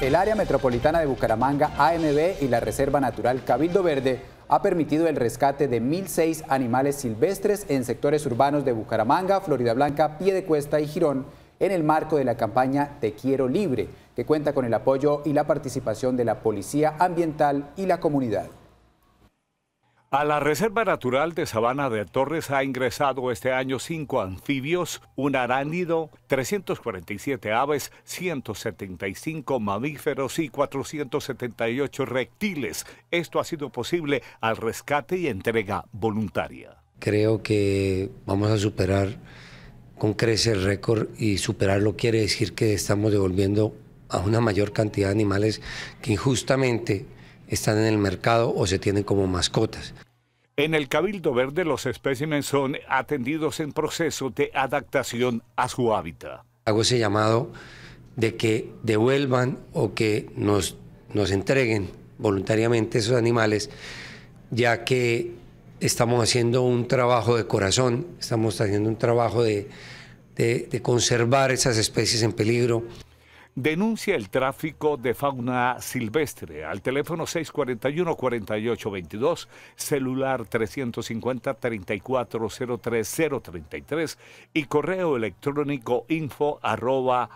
El área metropolitana de Bucaramanga, AMB y la Reserva Natural Cabildo Verde ha permitido el rescate de 1.006 animales silvestres en sectores urbanos de Bucaramanga, Florida Blanca, Cuesta y Girón en el marco de la campaña Te Quiero Libre, que cuenta con el apoyo y la participación de la Policía Ambiental y la comunidad. A la Reserva Natural de Sabana de Torres ha ingresado este año cinco anfibios, un aránido, 347 aves, 175 mamíferos y 478 reptiles. Esto ha sido posible al rescate y entrega voluntaria. Creo que vamos a superar con crece el récord y superarlo quiere decir que estamos devolviendo a una mayor cantidad de animales que injustamente están en el mercado o se tienen como mascotas. En el Cabildo Verde los especímenes son atendidos en proceso de adaptación a su hábitat. Hago ese llamado de que devuelvan o que nos, nos entreguen voluntariamente esos animales, ya que estamos haciendo un trabajo de corazón, estamos haciendo un trabajo de conservar esas especies en peligro denuncia el tráfico de fauna silvestre al teléfono 641-4822, celular 350-3403-033 y correo electrónico info arroba